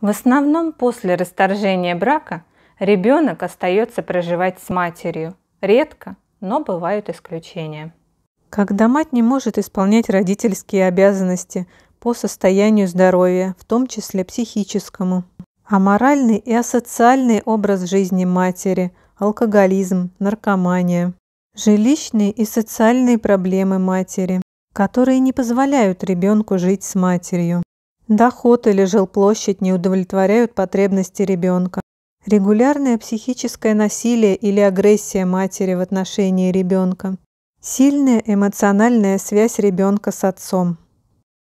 В основном после расторжения брака ребенок остается проживать с матерью. Редко, но бывают исключения. Когда мать не может исполнять родительские обязанности по состоянию здоровья, в том числе психическому, аморальный и асоциальный образ жизни матери, алкоголизм, наркомания, жилищные и социальные проблемы матери, которые не позволяют ребенку жить с матерью. Доход или жилплощадь не удовлетворяют потребности ребенка. Регулярное психическое насилие или агрессия матери в отношении ребенка. Сильная эмоциональная связь ребенка с отцом.